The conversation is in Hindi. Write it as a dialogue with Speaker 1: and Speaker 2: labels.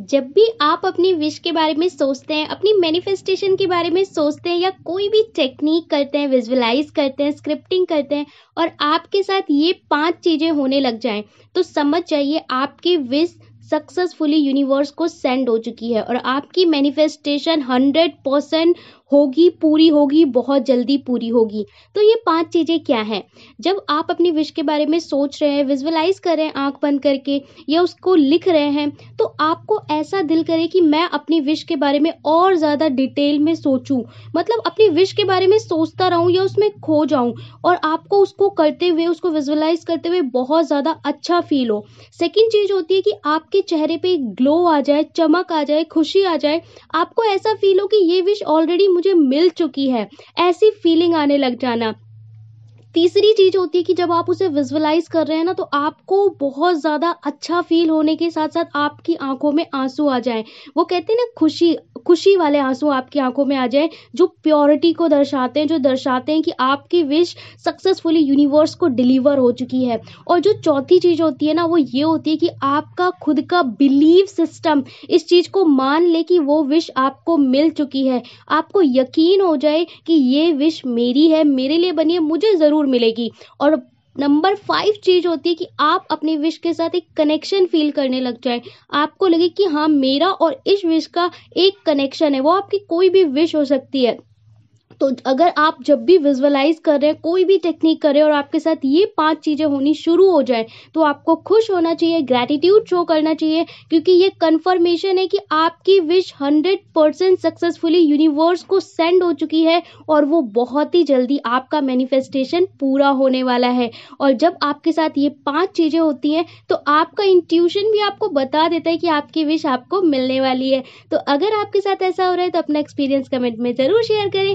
Speaker 1: जब भी आप अपनी विश के बारे में सोचते हैं अपनी मैनिफेस्टेशन के बारे में सोचते हैं या कोई भी टेक्निक करते हैं विजुअलाइज करते हैं स्क्रिप्टिंग करते हैं और आपके साथ ये पांच चीज़ें होने लग जाएं तो समझ जाइए आपकी विश सक्सेसफुली यूनिवर्स को सेंड हो चुकी है और आपकी मैनिफेस्टेशन हंड्रेड परसेंट होगी पूरी होगी बहुत जल्दी पूरी होगी तो ये पांच चीज़ें क्या हैं जब आप अपनी विश के बारे में सोच रहे हैं विजुअलाइज कर रहे हैं आंख बंद करके या उसको लिख रहे हैं तो आपको ऐसा दिल करे कि मैं अपनी विश के बारे में और ज़्यादा डिटेल में सोचूं मतलब अपनी विश के बारे में सोचता रहूं या उसमें खो जाऊं और आपको उसको करते हुए उसको विजुअलाइज करते हुए बहुत ज़्यादा अच्छा फील हो सेकेंड चीज़ होती है कि आपके चेहरे पर ग्लो आ जाए चमक आ जाए खुशी आ जाए आपको ऐसा फील हो कि ये विश ऑलरेडी मुझे मिल चुकी है ऐसी फीलिंग आने लग जाना तीसरी चीज होती है कि जब आप उसे विजुअलाइज कर रहे हैं ना तो आपको बहुत ज्यादा अच्छा फील होने के साथ साथ आपकी आंखों में आंसू आ जाए वो कहते हैं ना खुशी खुशी वाले आंसू आपकी आंखों में आ जाए जो प्योरिटी को दर्शाते हैं जो दर्शाते हैं कि आपकी विश सक्सेसफुली यूनिवर्स को डिलीवर हो चुकी है और जो चौथी चीज़ होती है ना वो ये होती है कि आपका खुद का बिलीव सिस्टम इस चीज़ को मान ले कि वो विश आपको मिल चुकी है आपको यकीन हो जाए कि ये विश मेरी है मेरे लिए बनी है मुझे ज़रूर मिलेगी और नंबर फाइव चीज़ होती है कि आप अपने विश के साथ एक कनेक्शन फील करने लग जाए आपको लगे कि हाँ मेरा और इस विश का एक कनेक्शन है वो आपकी कोई भी विश हो सकती है तो अगर आप जब भी विजुअलाइज कर रहे हैं कोई भी टेक्निक कर रहे हैं और आपके साथ ये पांच चीज़ें होनी शुरू हो जाए तो आपको खुश होना चाहिए ग्रेटिट्यूड शो करना चाहिए क्योंकि ये कन्फर्मेशन है कि आपकी wish hundred percent successfully universe को सेंड हो चुकी है और वो बहुत ही जल्दी आपका मैनिफेस्टेशन पूरा होने वाला है और जब आपके साथ ये पांच चीज़ें होती हैं तो आपका इंट्यूशन भी आपको बता देता है कि आपकी विश आपको मिलने वाली है तो अगर आपके साथ ऐसा हो रहा है तो अपना एक्सपीरियंस कमेंट में ज़रूर शेयर करें